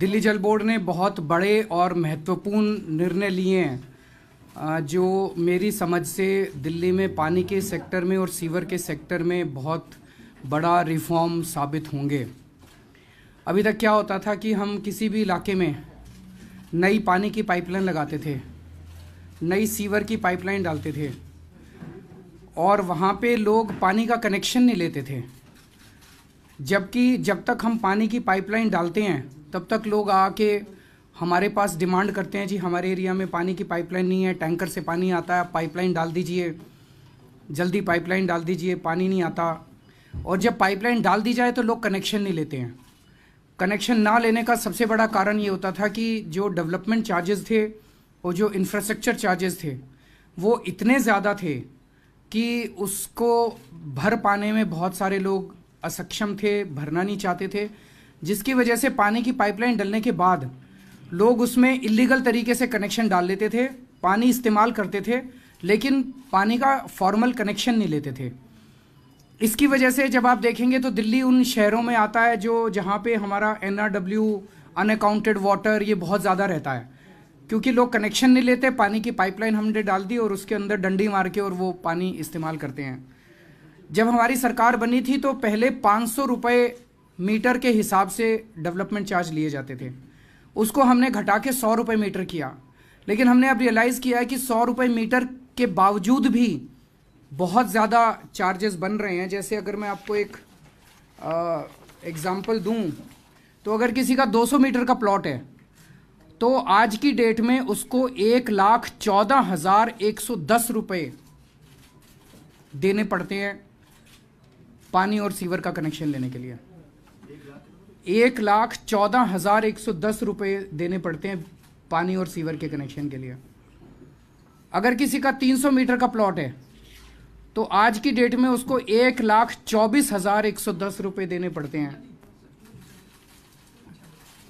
दिल्ली जल बोर्ड ने बहुत बड़े और महत्वपूर्ण निर्णय लिए हैं जो मेरी समझ से दिल्ली में पानी के सेक्टर में और सीवर के सेक्टर में बहुत बड़ा रिफॉर्म साबित होंगे अभी तक क्या होता था कि हम किसी भी इलाके में नई पानी की पाइपलाइन लगाते थे नई सीवर की पाइपलाइन डालते थे और वहाँ पे लोग पानी का कनेक्शन नहीं लेते थे जबकि जब तक हम पानी की पाइपलाइन डालते हैं तब तक लोग आके हमारे पास डिमांड करते हैं जी हमारे एरिया में पानी की पाइपलाइन नहीं है टैंकर से पानी आता है पाइपलाइन डाल दीजिए जल्दी पाइपलाइन डाल दीजिए पानी नहीं आता और जब पाइपलाइन डाल दी जाए तो लोग कनेक्शन नहीं लेते हैं कनेक्शन ना लेने का सबसे बड़ा कारण ये होता था कि जो डेवलपमेंट चार्जेस थे और जो इंफ्रास्ट्रक्चर चार्जेस थे वो इतने ज़्यादा थे कि उसको भर पाने में बहुत सारे लोग असक्षम थे भरना नहीं चाहते थे जिसकी वजह से पानी की पाइपलाइन डलने के बाद लोग उसमें इलीगल तरीके से कनेक्शन डाल लेते थे पानी इस्तेमाल करते थे लेकिन पानी का फॉर्मल कनेक्शन नहीं लेते थे इसकी वजह से जब आप देखेंगे तो दिल्ली उन शहरों में आता है जो जहाँ पे हमारा N R W unaccounted water ये बहुत ज़्यादा रहता है क्योंकि लोग कनेक्शन नहीं लेते पानी की पाइपलाइन हमने डाल दी और उसके अंदर डंडी मार के और वो पानी इस्तेमाल करते हैं जब हमारी सरकार बनी थी तो पहले पाँच सौ रुपये मीटर के हिसाब से डेवलपमेंट चार्ज लिए जाते थे उसको हमने घटा के सौ रुपये मीटर किया लेकिन हमने अब रियलाइज़ किया है कि सौ रुपये मीटर के बावजूद भी बहुत ज़्यादा चार्जेस बन रहे हैं जैसे अगर मैं आपको एक एग्ज़ाम्पल दूँ तो अगर किसी का 200 मीटर का प्लॉट है तो आज की डेट में उसको एक लाख चौदह हज़ार एक सौ दस रुपये देने पड़ते हैं पानी और सीवर का कनेक्शन लेने के लिए एक लाख चौदह हजार एक सौ दस रुपये देने पड़ते हैं पानी और सीवर के कनेक्शन के लिए अगर किसी का तीन सौ मीटर का प्लॉट है तो आज की डेट में उसको एक लाख चौबीस हजार एक सौ दस रुपये देने पड़ते हैं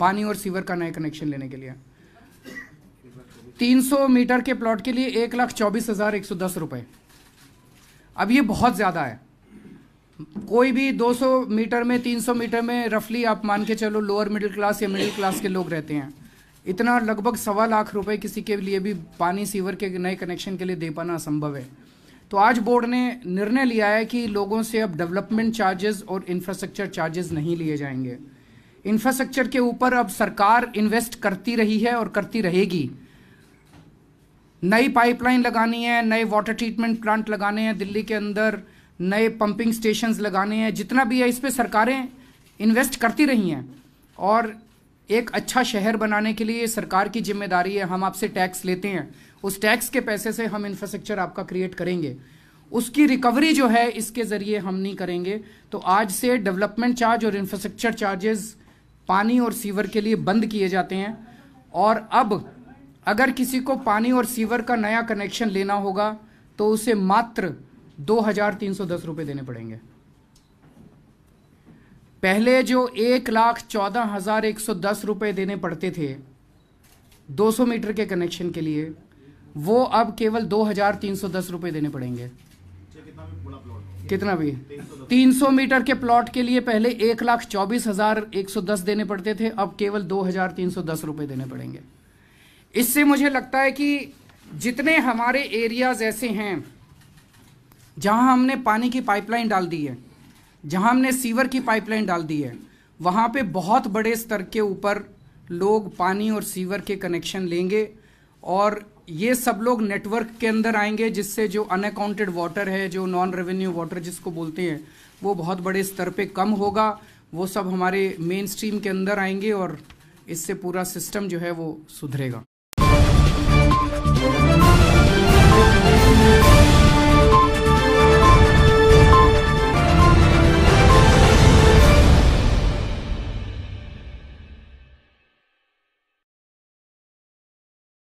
पानी और सीवर का नया कनेक्शन लेने के लिए 300 मीटर के प्लॉट के लिए एक लाख चौबीस हजार एक सौ दस रुपये अब ये बहुत ज़्यादा है कोई भी 200 मीटर में 300 मीटर में रफली आप मान के चलो लोअर मिडिल क्लास या मिडिल क्लास के लोग रहते हैं इतना लगभग सवा लाख रुपए किसी के लिए भी पानी सीवर के नए कनेक्शन के लिए दे पाना असंभव है तो आज बोर्ड ने निर्णय लिया है कि लोगों से अब डेवलपमेंट चार्जेस और इंफ्रास्ट्रक्चर चार्जेस नहीं लिए जाएंगे इंफ्रास्ट्रक्चर के ऊपर अब सरकार इन्वेस्ट करती रही है और करती रहेगी नई पाइपलाइन लगानी है नए वाटर ट्रीटमेंट प्लांट लगाने हैं दिल्ली के अंदर नए पंपिंग स्टेशंस लगाने हैं जितना भी है इस पर सरकारें इन्वेस्ट करती रही हैं और एक अच्छा शहर बनाने के लिए सरकार की जिम्मेदारी है हम आपसे टैक्स लेते हैं उस टैक्स के पैसे से हम इंफ्रास्ट्रक्चर आपका क्रिएट करेंगे उसकी रिकवरी जो है इसके ज़रिए हम नहीं करेंगे तो आज से डेवलपमेंट चार्ज और इंफ्रास्ट्रक्चर चार्जेस पानी और सीवर के लिए बंद किए जाते हैं और अब अगर किसी को पानी और सीवर का नया कनेक्शन लेना होगा तो उसे मात्र दो हज़ार तीन सौ दस रुपए देने पड़ेंगे पहले जो एक लाख चौदह हज़ार एक सौ दस रुपए देने पड़ते थे दो सौ मीटर के कनेक्शन के लिए वो अब केवल दो हज़ार तीन सौ दस रुपए देने पड़ेंगे कितना भी तीन सौ मीटर के प्लॉट के लिए पहले एक लाख चौबीस हजार एक सौ दस देने पड़ते थे अब केवल दो हजार तीन सौ दस रुपए देने पड़ेंगे इससे मुझे लगता है कि जितने हमारे एरियाज ऐसे हैं जहाँ हमने पानी की पाइपलाइन डाल दी है जहाँ हमने सीवर की पाइपलाइन डाल दी है वहाँ पे बहुत बड़े स्तर के ऊपर लोग पानी और सीवर के कनेक्शन लेंगे और ये सब लोग नेटवर्क के अंदर आएंगे जिससे जो अनअकाउंटेड वाटर है जो नॉन रेवेन्यू वाटर जिसको बोलते हैं वो बहुत बड़े स्तर पे कम होगा वो सब हमारे मेन स्ट्रीम के अंदर आएंगे और इससे पूरा सिस्टम जो है वो सुधरेगा